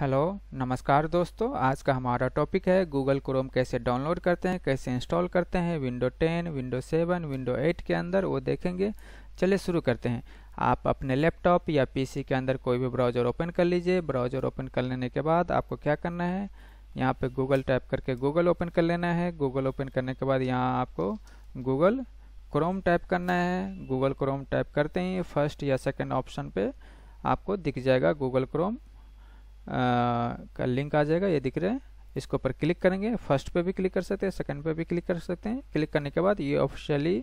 hello नमस्कार दोस्तों आज का हमारा टॉपिक है गूगल क्रोम कैसे डाउनलोड करते हैं कैसे इंस्टॉल करते हैं विंडो 10, विंडो 7, विंडो 8 के अंदर वो देखेंगे चलिए शुरू करते हैं आप अपने लैपटॉप या पीसी के अंदर कोई भी ब्राउज़र ओपन कर लीजिए ब्राउज़र ओपन कर लेने के बाद आपको क्या करना है यहाँ पर गूगल टाइप करके गूगल ओपन कर लेना है गूगल ओपन करने के बाद यहाँ आपको गूगल क्रोम टाइप करना है गूगल क्रोम टाइप करते ही फर्स्ट या सेकेंड ऑप्शन पर आपको दिख जाएगा गूगल क्रोम का लिंक आ जाएगा ये दिख रहा है इसके ऊपर क्लिक करेंगे फर्स्ट पे भी क्लिक कर सकते हैं सेकंड पे भी क्लिक कर सकते हैं क्लिक करने के बाद ये ऑफिशियली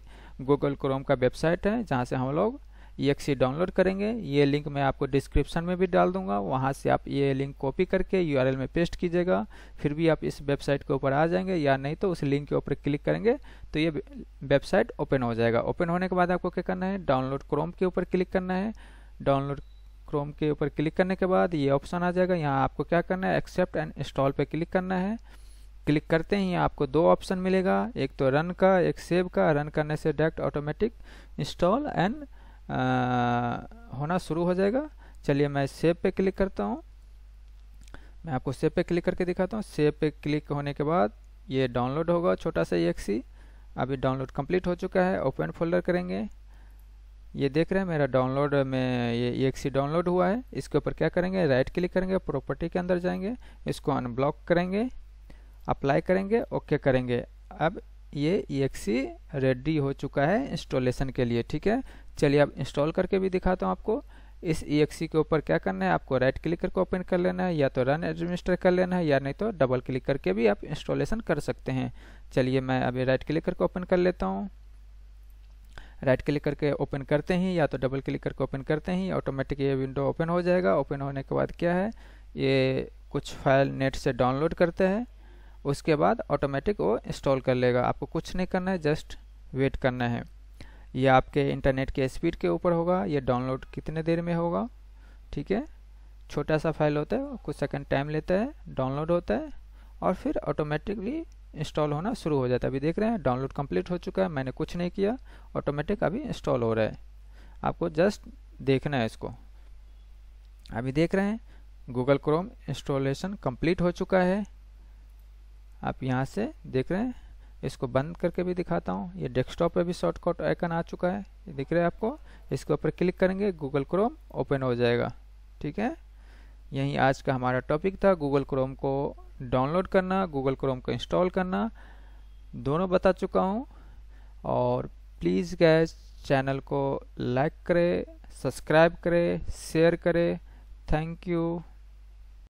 गूगल क्रोम का वेबसाइट है जहाँ से हम लोग ई डाउनलोड करेंगे ये लिंक मैं आपको डिस्क्रिप्शन में भी डाल दूंगा वहाँ से आप ये लिंक कॉपी करके यू में पेस्ट कीजिएगा फिर भी आप इस वेबसाइट के ऊपर आ जाएंगे या नहीं तो उस लिंक के ऊपर क्लिक करेंगे तो ये वेबसाइट ओपन हो जाएगा ओपन होने के बाद आपको क्या करना है डाउनलोड क्रोम के ऊपर क्लिक करना है डाउनलोड क्रोम के ऊपर क्लिक करने के बाद ये ऑप्शन आ जाएगा यहाँ आपको क्या करना है एक्सेप्ट एंड इंस्टॉल पे क्लिक करना है क्लिक करते ही आपको दो ऑप्शन मिलेगा एक तो रन का एक सेव का रन करने से डायरेक्ट ऑटोमेटिक इंस्टॉल एंड होना शुरू हो जाएगा चलिए मैं सेव पे क्लिक करता हूँ मैं आपको सेव पे क्लिक करके दिखाता हूँ सेव पे क्लिक होने के बाद ये डाउनलोड होगा छोटा सा एक्सी अभी डाउनलोड कंप्लीट हो चुका है ओपन फोल्डर करेंगे ये देख रहे हैं मेरा डाउनलोड में ये ई डाउनलोड हुआ है इसके ऊपर क्या करेंगे राइट क्लिक करेंगे प्रॉपर्टी के अंदर जाएंगे इसको अनब्लॉक करेंगे अप्लाई करेंगे ओके करेंगे अब ये ई रेडी हो चुका है इंस्टॉलेशन के लिए ठीक है चलिए अब इंस्टॉल करके भी दिखाता हूँ आपको इस ई के ऊपर क्या करना है आपको राइट क्लिक करके ओपन कर लेना है या तो रन एडमिनिस्टर कर लेना है या नहीं तो डबल क्लिक करके भी आप इंस्टॉलेशन कर सकते हैं चलिए मैं अभी राइट क्लिक करके ओपन कर लेता हूँ राइट क्लिक करके ओपन करते ही या तो डबल क्लिक करके ओपन करते ही ऑटोमेटिक ये विंडो ओपन हो जाएगा ओपन होने के बाद क्या है ये कुछ फाइल नेट से डाउनलोड करते हैं उसके बाद ऑटोमेटिक वो इंस्टॉल कर लेगा आपको कुछ नहीं करना है जस्ट वेट करना है ये आपके इंटरनेट के स्पीड के ऊपर होगा ये डाउनलोड कितने देर में होगा ठीक है छोटा सा फाइल होता है कुछ सेकंड टाइम लेता है डाउनलोड होता है और फिर ऑटोमेटिकली इंस्टॉल होना शुरू हो जाता है अभी देख रहे हैं डाउनलोड कंप्लीट हो चुका है मैंने कुछ नहीं किया ऑटोमेटिक अभी इंस्टॉल हो रहा है आपको जस्ट देखना है इसको अभी देख रहे हैं गूगल क्रोम इंस्टॉलेशन कंप्लीट हो चुका है आप यहाँ से देख रहे हैं इसको बंद करके भी दिखाता हूँ ये डेस्कटॉप पे भी शॉर्टकट आइकन आ चुका है दिख रहा है आपको इसके ऊपर क्लिक करेंगे गूगल क्रोम ओपन हो जाएगा ठीक है यही आज का हमारा टॉपिक था गूगल क्रोम को डाउनलोड करना गूगल क्रोम को इंस्टॉल करना दोनों बता चुका हूँ और प्लीज़ गैस चैनल को लाइक करें सब्सक्राइब करें शेयर करें थैंक यू